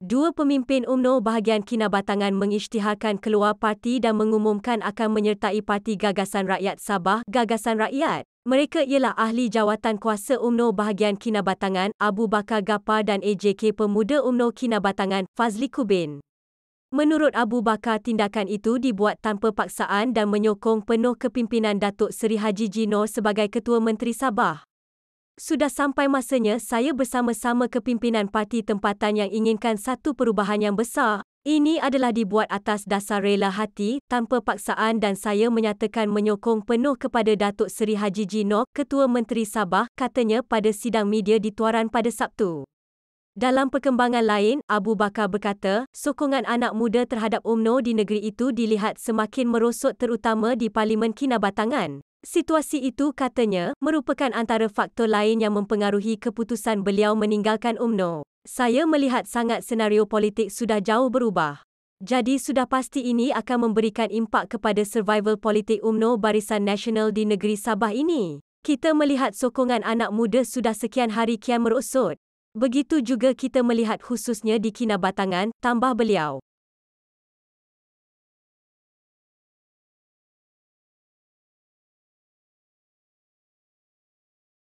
Dua pemimpin UMNO bahagian Kinabatangan mengisytiharkan keluar parti dan mengumumkan akan menyertai parti Gagasan Rakyat Sabah, Gagasan Rakyat. Mereka ialah ahli jawatan kuasa UMNO bahagian Kinabatangan, Abu Bakar Gapa dan AJK Pemuda UMNO Kinabatangan, Fazli Kubin. Menurut Abu Bakar, tindakan itu dibuat tanpa paksaan dan menyokong penuh kepimpinan Datuk Seri Haji Jino sebagai Ketua Menteri Sabah. Sudah sampai masanya saya bersama-sama kepimpinan parti tempatan yang inginkan satu perubahan yang besar. Ini adalah dibuat atas dasar rela hati, tanpa paksaan dan saya menyatakan menyokong penuh kepada Datuk Seri Haji Jinok, Ketua Menteri Sabah, katanya pada sidang media di Tuaran pada Sabtu. Dalam perkembangan lain, Abu Bakar berkata, sokongan anak muda terhadap UMNO di negeri itu dilihat semakin merosot terutama di Parlimen Kinabatangan. Situasi itu katanya merupakan antara faktor lain yang mempengaruhi keputusan beliau meninggalkan UMNO. Saya melihat sangat senario politik sudah jauh berubah. Jadi sudah pasti ini akan memberikan impak kepada survival politik UMNO Barisan Nasional di negeri Sabah ini. Kita melihat sokongan anak muda sudah sekian hari kian merosot. Begitu juga kita melihat khususnya di Kinabatangan, tambah beliau.